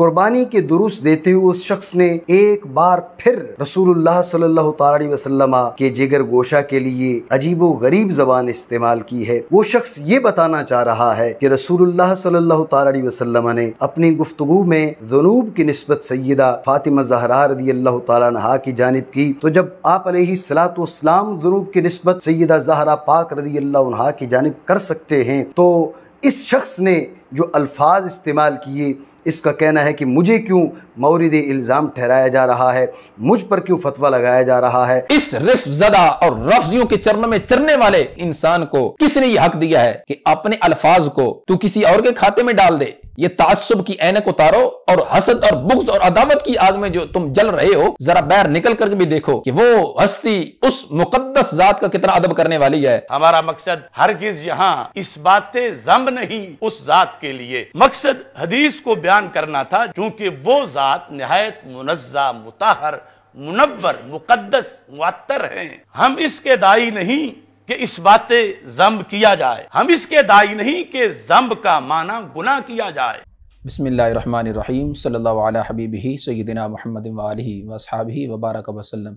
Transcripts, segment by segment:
कुर्बानी के दुरुस्त देते हुए उस शख्स ने एक बार फिर रसूलुल्लाह सल्लल्लाहु अलैहि वसल्लम के जिगर गोशा के लिए अजीबो गरीब जबान इस्तेमाल की है वो शख्स ये बताना चाह रहा है कि रसूलुल्लाह सल्लल्लाहु अलैहि वसल्लम ने अपनी गुफ्तगु में जनूब की नस्बत सैदा फातिमा जहरा रदी अल्लाह तहा की जानब की तो जब आप सलातम जनूब की नस्बत सयदा जहरा पाक रदी अल्लाह की जानब कर सकते हैं तो इस शख्स ने जो अल्फाज इस्तेमाल किए इसका कहना है कि मुझे क्यों मौरद इल्ज़ाम ठहराया जा रहा है मुझ पर क्यों फतवा लगाया जा रहा है इस रिफ जदा और रफ्जियों के चरण में चरने वाले इंसान को किसने ये हक दिया है कि अपने अल्फाज को तू किसी और के खाते में डाल दे ये तासुब की एनक उतारो और हसद और बुग्ज और अदावत की आग में जो तुम जल रहे हो जरा बैर निकल करके भी देखो कि वो हस्ती उस मुकदस जात का कितना अदब करने वाली है हमारा मकसद हर किस यहाँ इस बात जम नहीं उस जात के लिए मकसद हदीस को बयान करना था क्योंकि वो जात नहायत मुनजा मुताहर मुनवर मुकदस मुअत्तर है हम इसके दाई नहीं कि इस बात जम्ब किया जाए हम इसके दाई नहीं कि जम्ब का माना गुना किया जाए बसमीम सल्ला हबीबी सैदिना महमद वाली वसहाबी वबारक वसलम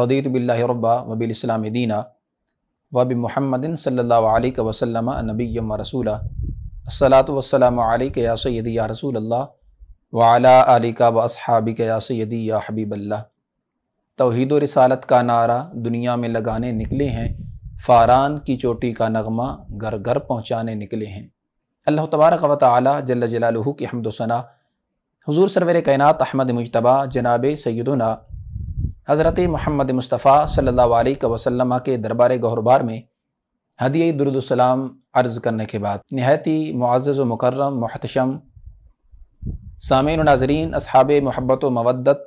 रदीत बिल्ला रब्बा इस्लाम दीना वब महमदिन सल्ला वसलम नबी रसूल असलात वसलम या सैदी या रसूल अल्लाह वाला आलिका व असहाबिक या सैदी या हबीबल्ला तोहद रसालत का नारा दुनिया में लगाने निकले हैं फारान की चोटी का नगमा घर घर पहुँचाने निकले हैं अल्लाह तबारक व ताली जल जलालहू की हमदोसना हजूर सरवर कैनात अहमद मुशतबा जनाब सैदना हज़रत महमद मुस्तफ़ा सल्ला वसम के दरबार गहरबार में हदिय दुरुदसलाम अर्ज़ करने के बाद नहायती मुआज़ मुकर्रम महतशम सामीन नाजरीन असहाब व मवदत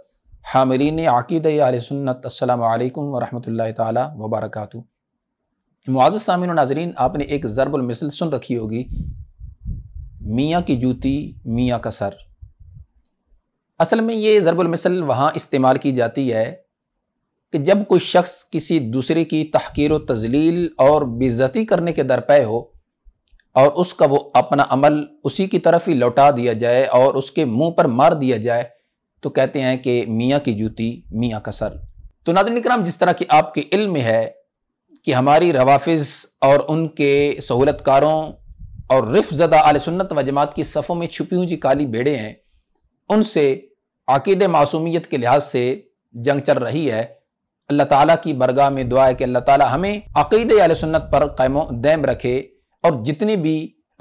हामिलीन आकीद आल सुन्नत अल्लाम वरहमल तबरकू मुआज़ सामिन नाजरीन आपने एक ज़रबुलमिसल सुन रखी होगी मियाँ की जूती मियाँ का सर असल में ये ज़रबुलमिसल वहाँ इस्तेमाल की जाती है कि जब कोई शख्स किसी दूसरे की तहकीर तजलील और बेज़ती करने के दरपे हो और उसका वो अपना अमल उसी की तरफ ही लौटा दिया जाए और उसके मुंह पर मार दिया जाए तो कहते हैं कि मियाँ की जूती मियाँ का सर तो नाजन कराम जिस तरह की आपके इल्म है कि हमारी रवाफिज और उनके सहूलतकारों और रिफ ज़दा आल सुन्नत व जमात की सफ़ों में छुपी हुई जी काली बेड़े हैं उनसे अकीद मासूमियत के लिहाज से जंग चल रही है अल्लाह ताला की बरगाह में दुआ है कि अल्लाह ताला हमें अकीद आल सुन्नत पर कैम दैम रखे और जितने भी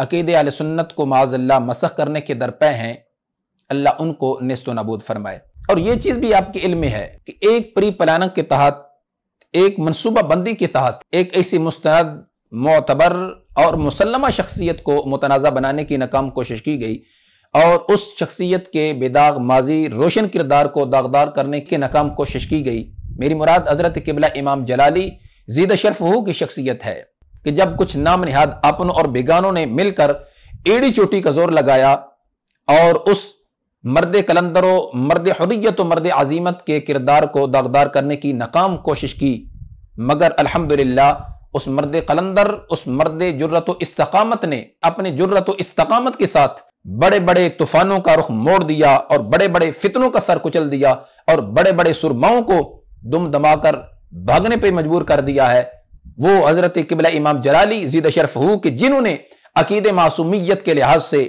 अकीद आल सुन्नत को माजल्ला मसख करने के दरपे हैं अल्लाह उनको नस्त नबूद फरमाए और ये चीज़ भी आपके इल्म में है कि एक प्री प्लानक के तहत एक मनसूबा बंदी के तहत एक ऐसी मुस्तैद मोतबर और मुसलमा शख्सियत को मुतनाज़ा बनाने की नाकाम कोशिश की गई और उस शख्सियत के बेदाग माजी रोशन किरदार को दागदार करने की नाकाम कोशिश की गई मेरी मुराद हज़रत किबला इमाम जलाली जीद शरफ हो की शख्सियत है कि जब कुछ नाम नहाद अपन और बेगानों ने मिलकर एड़ी चोटी का जोर लगाया और उस मर्द कलंदरों मर्द हदयत व मर्द अजीमत के किरदार को दागदार करने की नाकाम कोशिश की मगर अल्हम्दुलिल्लाह उस मर्द कलंदर उस मर्द जुर्रत इस्तकामत ने अपने जुर्रत इस्तकामत के साथ बड़े बड़े तूफानों का रुख मोड़ दिया और बड़े बड़े फितनों का सर कुचल दिया और बड़े बड़े सुरमाओं को दुम दमाकर भागने पर मजबूर कर दिया है वो हजरत किबला इमाम जलाली जीद शरफ हु कि जिन्होंने अकीद मासूमियत के लिहाज से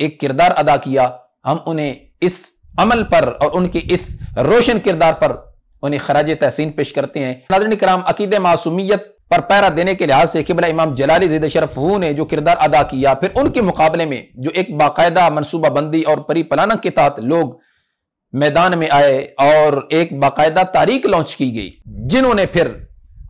एक किरदार अदा किया हम उन्हें इस अमल पर और उनके इस रोशन किरदार पर उन्हें खराज तहसीन पेश करते हैं नाजरन कराम अकीद मासूमियत पर पैरा देने के लिहाज से किबला इमाम जलाली जद हु ने जो किरदार अदा किया फिर उनके मुकाबले में जो एक बाकायदा मनसूबा बंदी और परी पलाना के तहत लोग मैदान में आए और एक बाकायदा तारीख लॉन्च की गई जिन्होंने फिर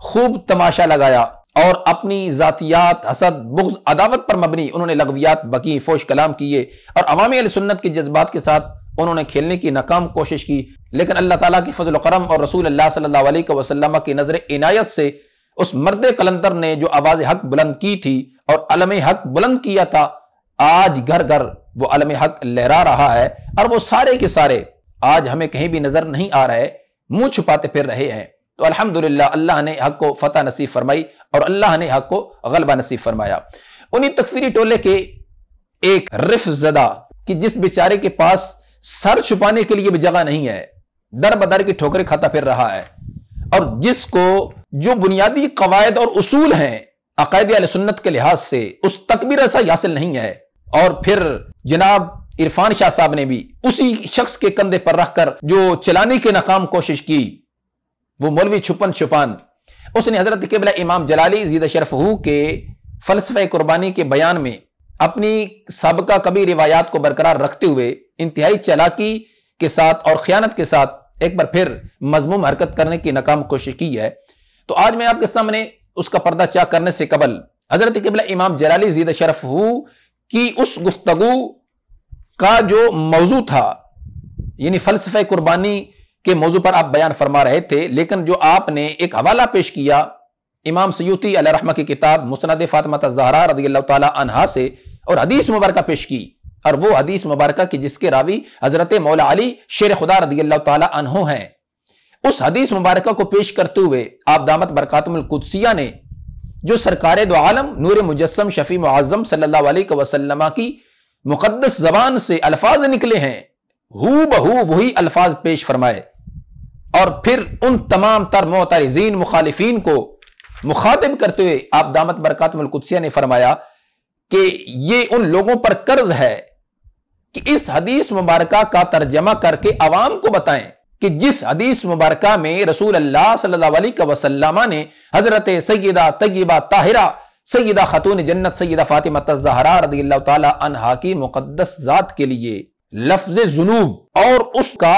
खूब तमाशा लगाया और अपनी जतियात हसद बुग्ज अदावत पर मबनी उन्होंने लगवियात बकी फोश कलाम किए और अवामी सुन्नत के जज्बात के साथ उन्होंने खेलने की नाकाम कोशिश की लेकिन अल्लाह ताला के फजल करम और रसूल अल्लाह सल्लल्लाहु अलैहि वसल्लम की नज़र इनायत से उस मर्द कलंदर ने जो आवाज़ हक बुलंद की थी और अलम हक बुलंद किया था आज घर घर वो अलम हक लहरा रहा है और वो सारे के सारे आज हमें कहीं भी नज़र नहीं आ रहे मुंह छुपाते फिर रहे हैं तो अल्हम्दुलिल्लाह अल्लाह ने हक को फतह नसीब फरमाई और अल्लाह ने हक को गलबा नसीब फरमाया उन्हीं तकफीरी टोले के एक रिफ जदा कि जिस बेचारे के पास सर छुपाने के लिए भी जगह नहीं है दर बदर की ठोकरें खाता फिर रहा है और जिसको जो बुनियादी कवायद और उसूल हैं अकायद सुन्नत के लिहाज से उस तक भी रसाई हासिल नहीं है और फिर जनाब इरफान शाह साहब ने भी उसी शख्स के कंधे पर रखकर जो चलाने की नाकाम कोशिश की वो मौलवी छुपन छुपान उसने हजरत किबला इमाम जलाली जीद हु के फलसफे कुर्बानी के बयान में अपनी सबका कभी रिवायात को बरकरार रखते हुए इंतहाई चलाकी के साथ और ख्यानत के साथ एक बार फिर मजमूम हरकत करने की नाकाम कोशिश की है तो आज मैं आपके सामने उसका पर्दा चा करने से कबल हजरत किबला इमाम जलाली जीद शरफ हु की उस गुफ्तगु का जो मौजू था यानी फलसफे कुर्बानी के मौजू पर आप बयान फरमा रहे थे लेकिन जो आपने एक हवाला पेश किया इमाम सयूती रहमा की किताब मुस्ंद फातमा तजहरा रजी अल्लाह तहा से और हदीस मुबारक पेश की और वो हदीस मुबारक की जिसके रावी हजरत मौला अली शेर खुदा रदी अल्लाह तहो हैं उस हदीस मुबारक को पेश करते हुए आप दामत बरकातमकुदसिया ने जो सरकार दो आलम नूर मुजस्म शफी मुआजम सल्ला वसलम की मुकदस जबान से अल्फाज निकले हैं हु बहू वही अल्फाज पेश फरमाए और फिर उन तमाम तर मोतरजीन मुखालिफिन को मुखातिब करते हुए आप दामत बरकतमकुदसिया ने फरमाया कि ये उन लोगों पर कर्ज है कि इस हदीस मुबारक का तर्जमा करके अवाम को बताएं कि जिस हदीस मुबारक में रसूल अल्लाह सल्लल्लाहु वसल्लम ने हजरत सैदा तयबा ताहिरा सैदा खतून जन्नत सैदा फातिमा तजहरा रदी तला की मुकदस ज़ात के लिए लफ्ज जुनूब और उसका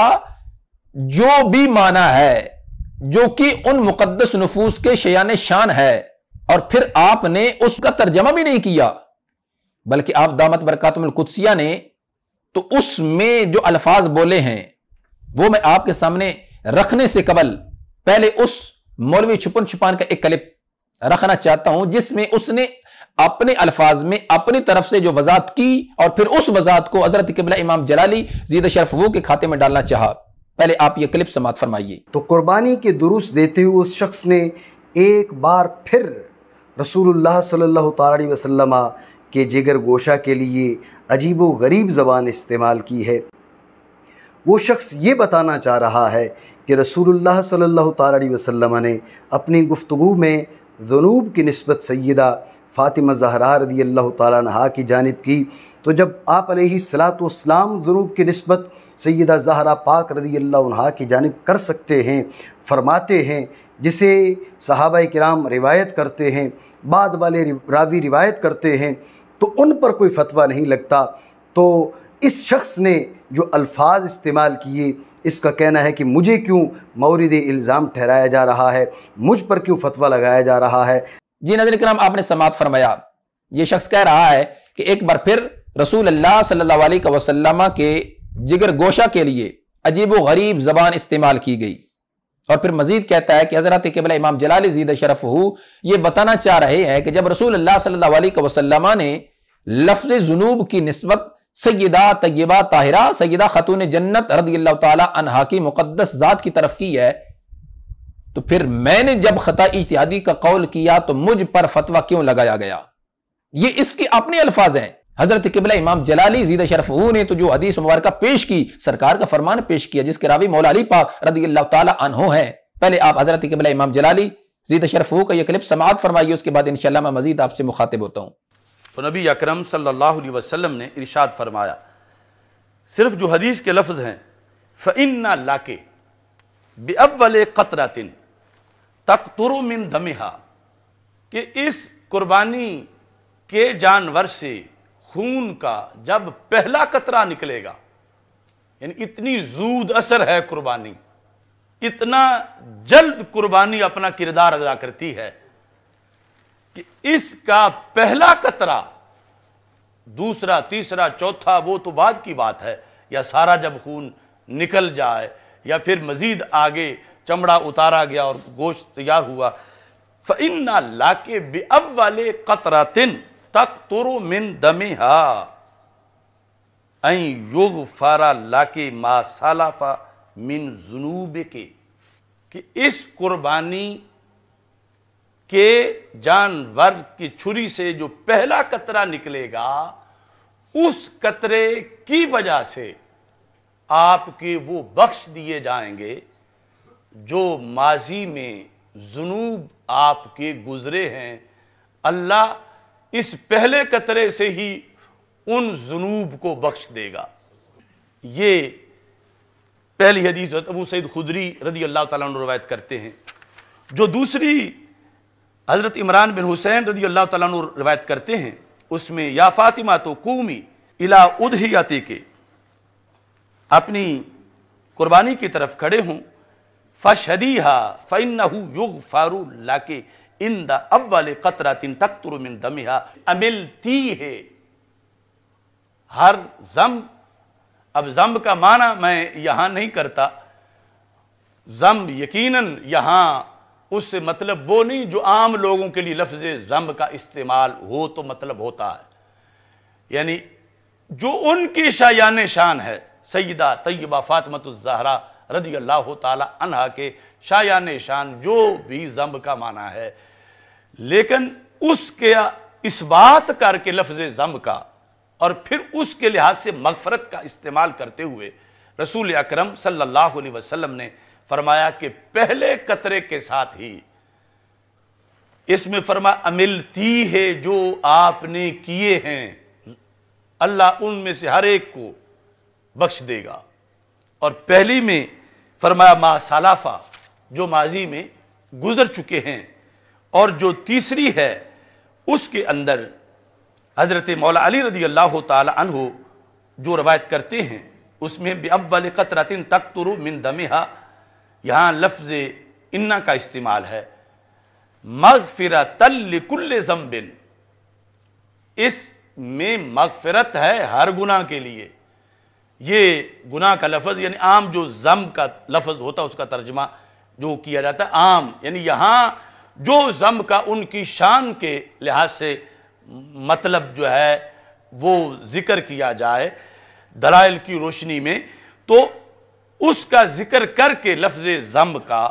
जो भी माना है जो कि उन मुकदस नफूस के शयान शान है और फिर आपने उसका तर्जमा भी नहीं किया बल्कि आप दामत बरकतमकुदसिया ने तो उसमें जो अल्फाज बोले हैं वो मैं आपके सामने रखने से कबल पहले उस मौलवी छुपन छुपान का एक क्लिप रखना चाहता हूं जिसमें उसने अपने अल्फाज में अपनी तरफ से जो वजात की और फिर उस वजात को हजरत किबला इमाम जलाली जीद वो के खाते में डालना चाहा पहले आप ये क्लिप समाप्त फरमाइए तो कुर्बानी के दुरुस्त देते हुए उस शख्स ने एक बार फिर रसूलुल्लाह सल्लल्लाहु अलैहि वसल्लम के जिगर गोशा के लिए अजीब व गरीब ज़बान इस्तेमाल की है वो शख्स ये बताना चाह रहा है कि रसूलुल्लाह सल्लल्लाहु अलैहि वसल्लम ने अपनी गुफ्तगू में ज़नूब की नस्बत सैदा फ़ातिमा जहरा रदी अल्लाह तहा की जानब की तो जब आप सलातम जरूब की नस्बत सैदा जहरा पाक रदी अल्लाह की जानब कर सकते हैं फरमाते हैं जिसे सहाबा कराम रिवायत करते हैं बाद वाले रावी रिवायत करते हैं तो उन पर कोई फतवा नहीं लगता तो इस शख्स ने जो अल्फाज इस्तेमाल किए इसका कहना है कि मुझे क्यों मौरद इल्ज़ाम ठहराया जा रहा है मुझ पर क्यों फतवा लगाया जा रहा है जी नजर कराम आपने समात फरमाया ये शख्स कह रहा है कि एक बार फिर रसूल अल्लाह सल्लल्लाहु वसल्लम के जिगर गोशा के लिए अजीब गरीब जबान इस्तेमाल की गई और फिर मजीद कहता है कि हजरत केबला इमाम जलाल जीद शरफ हु ये बताना चाह रहे हैं कि जब रसूल अल्लाह सल्लल्लाहु अलैहि वसल्लम ने लफ्ज जुनूब की नस्बत सयदा तयबा ताहिरा सयदा खतून जन्नत रदी अल्लाह तला की मुकदस ज़ात की तरफ की है तो फिर मैंने जब खता इतिहादी का कौल किया तो मुझ पर फतवा क्यों लगाया गया ये इसके अपने अल्फाज हैं हजरत किबला इमाम जलाली जीद शरफ ने तो जो हदीस मुबारक पेश की सरकार का फरमान पेश किया जिसके रावी मौलाली पाक रदी तहो है पहले आप हजरत किबला इमाम जलाली जीद शरफ का यह क्लिप समाप्त फरमाइए उसके बाद इनशाला मैं मजीद आपसे मुखातिब होता हूँ तो नबी अक्रम सल्लाम ने इर्शाद फरमाया सिर्फ जो हदीस के लफ्ज़ हैं फ फ़िन्ना लाके बे अब वाले कतरा तिन तकतुरु मिन दमिहा कि इस कुर्बानी के जानवर से खून का जब पहला कतरा निकलेगा यानी इतनी जूद असर है कुर्बानी इतना जल्द कुर्बानी अपना किरदार अदा करती है कि इसका पहला कतरा दूसरा तीसरा चौथा वो तो बाद की बात है या सारा जब खून निकल जाए या फिर मजीद आगे चमड़ा उतारा गया और गोश्त तैयार हुआ फ़िन्ना लाके बेअब वाले कतरा तिन तक तुरु मिन दमी हा युग फारा लाके मा सालाफा मिन जुनूब के कि इस कुर्बानी के जानवर की छुरी से जो पहला कतरा निकलेगा उस कतरे की वजह से आपके वो बख्श दिए जाएंगे जो माजी में जुनूब आपके गुज़रे हैं अल्लाह इस पहले कतरे से ही उन जुनूब को बख्श देगा ये पहली हदीस अबू सईद खुदरी रदी अल्लाह तवायत करते हैं जो दूसरी हज़रत इमरान बिन हुसैन रदी अल्लाह तवायत करते हैं उसमें या फातिमा तो कूमी इला उदहियाती के अपनी कुर्बानी की तरफ खड़े हों फशरीहा फ़ैन युग फारू लाके इन द अव्वल कतरा तिन तख्तरमिन दमिहा अमिलती है हर जम अब जम का माना मैं यहां नहीं करता जम यकीनन यहां उससे मतलब वो नहीं जो आम लोगों के लिए लफ्ज जम का इस्तेमाल हो तो मतलब होता है यानी जो उनकी शायान शान है सईदा तय्यबा फ़ातमत जहरा रदी अल्लाह तला के शाया निशान जो भी जम्ब का माना है लेकिन उसके इस बात करके लफ्ज जम का और फिर उसके लिहाज से मगफरत का इस्तेमाल करते हुए रसूल अक्रम सल्लल्लाहु अलैहि वसल्लम ने फरमाया कि पहले कतरे के साथ ही इसमें फरमा अमिलती है जो आपने किए हैं अल्लाह उनमें से हर एक को बख्श देगा और पहली में फरमाया मा सलाफा जो माजी में गुजर चुके हैं और जो तीसरी है उसके अंदर हज़रत मौला अली रदी अल्लाह तहो जो रवायत करते हैं उसमें भी अव्वल कतरतिन तक तुरु मिन दमिहा यहाँ लफ्ज़ इन्ना का इस्तेमाल है मगफिरा तल्लिकुल्ल जम्बिन इसमें मगफिरत है हर गुना के लिए ये गुनाह का लफज यानी आम जो जम का लफज होता है उसका तर्जमा जो किया जाता है आम यानी यहाँ जो जम का उनकी शान के लिहाज से मतलब जो है वो जिक्र किया जाए दलाइल की रोशनी में तो उसका जिक्र करके लफ्ज जम का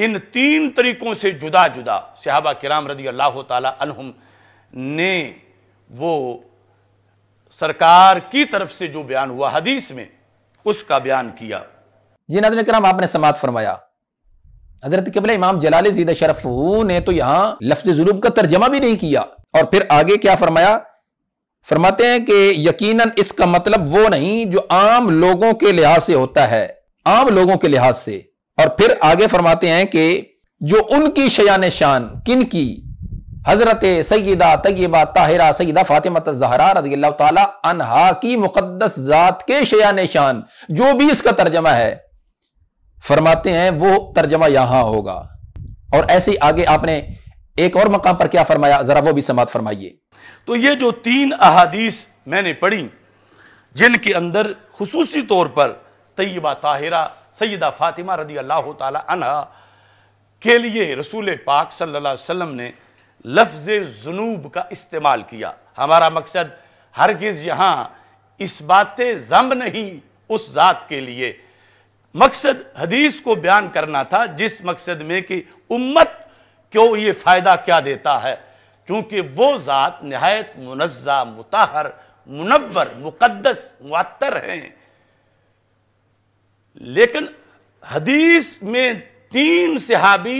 इन तीन तरीक़ों से जुदा जुदा सहाबा कराम रदी अल्लाह तहम ने वो सरकार की तरफ से जो बयान हुआ हदीस में उसका बयान किया जी नजर कराम आपने समाप्त फरमाया हजरत कबल इमाम जलाल जीद शरफ ने तो यहां लफ्ज जुलूब का तर्जमा भी नहीं किया और फिर आगे क्या फरमाया फरमाते हैं कि यकीनन इसका मतलब वो नहीं जो आम लोगों के लिहाज से होता है आम लोगों के लिहाज से और फिर आगे फरमाते हैं कि जो उनकी शयान शान किन की हजरत सईदा तयबा ताहिरा सईदा फातिमा तजहरा रजी तहा की मुकदस ज़ात के शया निशान जो भी इसका तर्जमा है फरमाते हैं वो तर्जमा यहां होगा और ऐसे ही आगे आपने एक और मकाम पर क्या फरमाया जरा वो भी समात फरमाइए तो ये जो तीन अहादीस मैंने पढ़ी जिनके अंदर खसूसी तौर पर तयबा ताहिरा सैदा फातिमा रदी अल्लाह तला के लिए रसूल पाक सल्ला वसम ने लफ्ज जुनूब का इस्तेमाल किया हमारा मकसद हरगिज यहां इस बात जम नहीं उस ज़ात के लिए मकसद हदीस को बयान करना था जिस मकसद में कि उम्मत क्यों ये फ़ायदा क्या देता है क्योंकि वो ज़ात नहायत मुनज़ा मुताहर मुनवर मुकदस मुआतर हैं लेकिन हदीस में तीन सिहाबी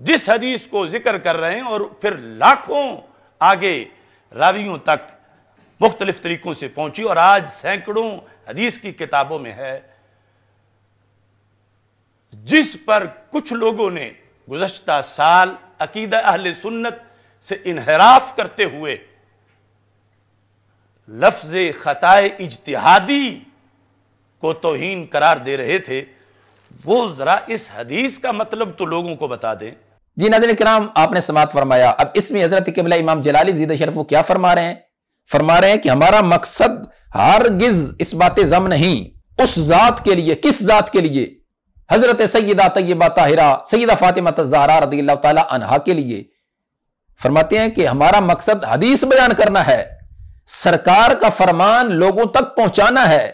जिस हदीस को जिक्र कर रहे हैं और फिर लाखों आगे रावियों तक मुख्तलिफ तरीक़ों से पहुंची और आज सैकड़ों हदीस की किताबों में है जिस पर कुछ लोगों ने गुजशत साल अकीदा अहल सुन्नत से इनहराफ करते हुए लफ्ज ख़ताए इजतहादी को तोहन करार दे रहे थे वो ज़रा इस हदीस का मतलब तो लोगों को बता दें जी नजर कराम आपने समात फरमाया अब इसमें हजरत कबला इमाम जलाली जीद शरफ क्या फरमा रहे हैं फरमा रहे हैं कि हमारा मकसद गिज इस बात जम नहीं उस जात के लिए किस जात के लिए हजरत सैदा तयबा ताहिरा सैदा फातिमा तजारा रदी तहा के लिए फरमाते हैं कि हमारा मकसद हदीस बयान करना है सरकार का फरमान लोगों तक पहुंचाना है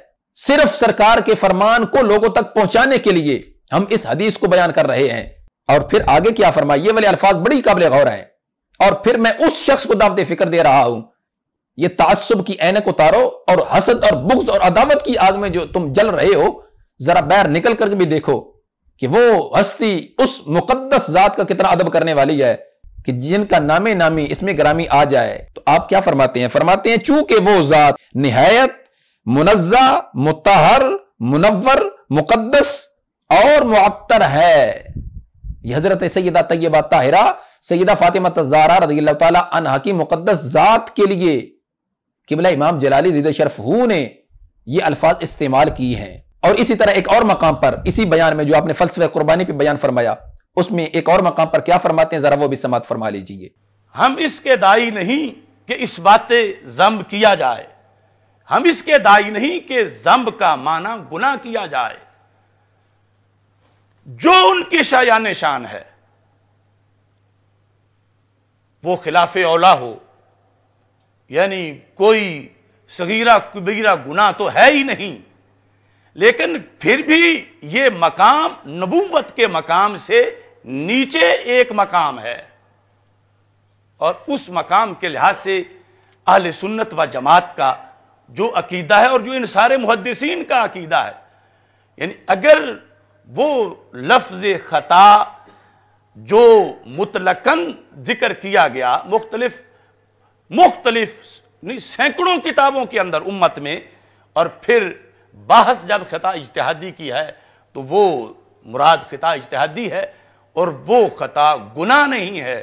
सिर्फ सरकार के फरमान को लोगों तक पहुंचाने के लिए हम इस हदीस को बयान कर रहे हैं और फिर आगे क्या फरमाए ये वाले अल्फाज बड़ी काबिल गौर है और फिर मैं उस शख्स को दावत फिक्र दे रहा हूं ये तासुब की एनक उतारो और हसद और बुख्स और अदावत की आग में जो तुम जल रहे हो जरा बैर निकल करके भी देखो कि वो हस्ती उस मुकदस जात का कितना अदब करने वाली है कि जिनका नामे नामी इसमें ग्रामी आ जाए तो आप क्या फरमाते हैं फरमाते हैं चूंकि वो जात नहायत मुनजा मुतहर मुनवर मुकदस और मुअत्तर है ये हजरत सैदा तैयबा ताहिरा सैदा फातिमा तजारा रजी तह की मुकदस ज़ात के लिए किबला इमाम जलाली जिद शरफू ने ये अल्फाज इस्तेमाल किए हैं और इसी तरह एक और मकाम पर इसी बयान में जो आपने फलसफे कुर्बानी पर बयान फरमाया उसमें एक और मकाम पर क्या फरमाते हैं ज़रा वो भी समात फरमा लीजिए हम इसके दाई नहीं कि इस बात जम किया जाए हम इसके दाई नहीं कि जम का माना गुना किया जाए जो उनकी शाया निशान है वो खिलाफ औला हो यानी कोई सगीरा कुबीरा गुना तो है ही नहीं लेकिन फिर भी ये मकाम नबूवत के मकाम से नीचे एक मकाम है और उस मकाम के लिहाज से अहल सुन्नत व जमात का जो अकीदा है और जो इन सारे मुहदसिन का अकीदा है यानी अगर वो लफ्ज ख़ता जो मुतलकन जिक्र किया गया मुख्तलिफ मुख्तलिफ नहीं सैकड़ों किताबों के अंदर उम्मत में और फिर बहस जब ख़ता इजतहादी की है तो वो मुराद ख़ता इजतहादी है और वो ख़ता गुना नहीं है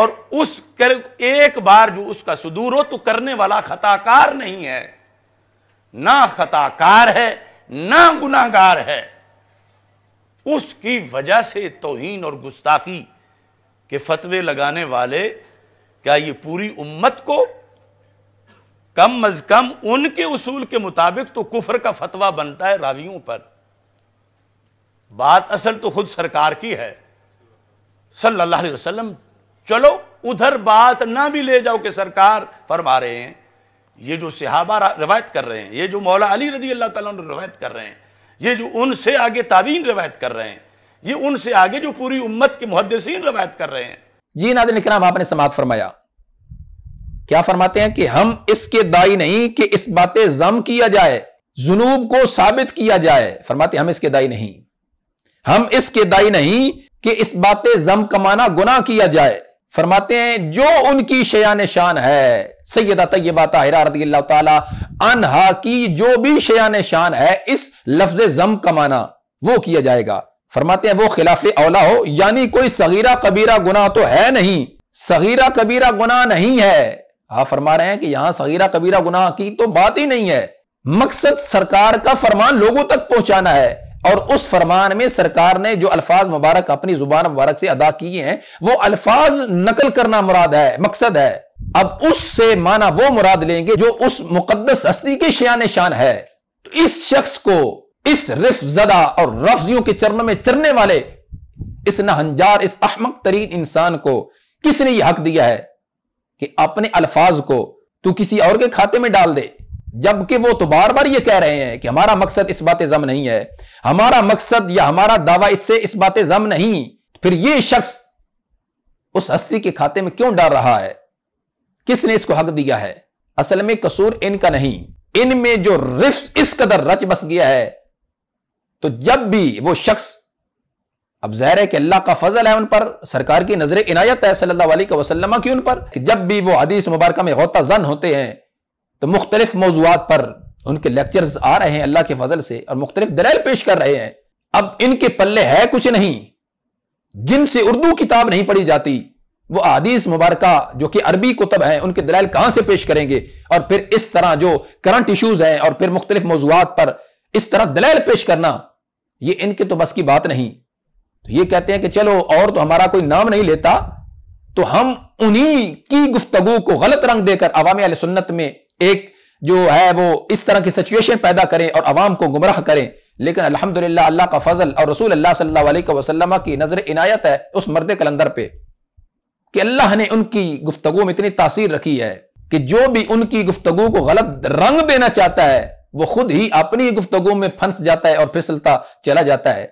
और उस कर एक बार जो उसका सुदूर हो तो करने वाला खताकार नहीं है ना खताकार है ना गुनागार है उसकी वजह से तोहन और गुस्ताखी के फतवे लगाने वाले क्या ये पूरी उम्मत को कम अज कम उनके उसूल के मुताबिक तो कुफर का फतवा बनता है रावियों पर बात असल तो खुद सरकार की है सल्लल्लाहु अलैहि वसल्लम चलो उधर बात ना भी ले जाओ कि सरकार फरमा रहे हैं ये जो सिहाबा रिवायत कर रहे हैं ये जो मौला अली रदी अल्लाह तवायत कर रहे हैं ये जो उनसे आगे ताबीन रवायत कर रहे हैं ये उनसे आगे जो पूरी उम्मत के मुहदसिन रवायत कर रहे हैं जी नाजन इकराम आपने समाप्त फरमाया क्या फरमाते हैं कि हम इसके दाई नहीं कि इस बातें जम किया जाए जुनूब को साबित किया जाए फरमाते हम इसके दाई नहीं हम इसके दाई नहीं कि इस बातें जम कमाना गुना किया जाए फरमाते हैं जो उनकी शयान शान है सैयद तयबा ताहिरा रदी अल्लाह की जो भी शयान शान है इस लफ्ज जम का माना वो किया जाएगा फरमाते हैं वो खिलाफ औला हो यानी कोई सगीरा कबीरा गुना तो है नहीं सगीरा कबीरा गुना नहीं है आप फरमा रहे हैं कि यहां सगीरा कबीरा गुनाह की तो बात ही नहीं है मकसद सरकार का फरमान लोगों तक पहुंचाना है और उस फरमान में सरकार ने जो अल्फाज मुबारक अपनी जुबान मुबारक से अदा किए हैं वो अल्फाज नकल करना मुराद है मकसद है अब उससे माना वो मुराद लेंगे जो उस मुकदस हस्ती के शयान शान है तो इस शख्स को इस रिफ जदा और रफ्जियों के चरणों में चरने वाले इस नहंजार इस अहमक तरीन इंसान को किसने यह हक दिया है कि अपने अल्फाज को तू किसी और के खाते में डाल दे जबकि वो तो बार बार ये कह रहे हैं कि हमारा मकसद इस बात जम नहीं है हमारा मकसद या हमारा दावा इससे इस बात जम नहीं फिर ये शख्स उस हस्ती के खाते में क्यों डाल रहा है किसने इसको हक दिया है असल में कसूर इनका नहीं इनमें जो रिफ्स इस कदर रच बस गया है तो जब भी वो शख्स अब जहर है कि अल्लाह का फजल है उन पर सरकार की नजर इनायत है सल्लल्लाहु अलैहि वसल्लम की उन पर जब भी वो हदीस मुबारक में गौता जन होते हैं तो मुख्तलिफ मौजूद पर उनके लेक्चर आ रहे हैं अल्लाह के फजल से और मुख्तलिफ दलैल पेश कर रहे हैं अब इनके पल्ले है कुछ नहीं जिनसे उर्दू किताब नहीं पढ़ी जाती वो आदिश मुबारक जो कि अरबी कुतब हैं उनके दलैल कहां से पेश करेंगे और फिर इस तरह जो करंट इशूज हैं और फिर मुख्तलिफ मौजूद पर इस तरह दलैल पेश करना ये इनके तो बस की बात नहीं तो ये कहते हैं कि चलो और तो हमारा कोई नाम नहीं लेता तो हम उन्हीं की गुफ्तगु को गलत रंग देकर अवामी सुन्नत में एक जो है वो इस तरह की सिचुएशन पैदा करें और आवाम को गुमराह करें लेकिन अल्हम्दुलिल्लाह अल्लाह का फजल और रसूल अल्लाह सल्लल्लाहु अलैहि वसल्लम की नज़र इनायत है उस मर्द कलंदर पे कि अल्लाह ने उनकी गुफ्तगु में इतनी तासीर रखी है कि जो भी उनकी गुफ्तगु को गलत रंग देना चाहता है वो खुद ही अपनी गुफ्तगु में फंस जाता है और फिसलता चला जाता है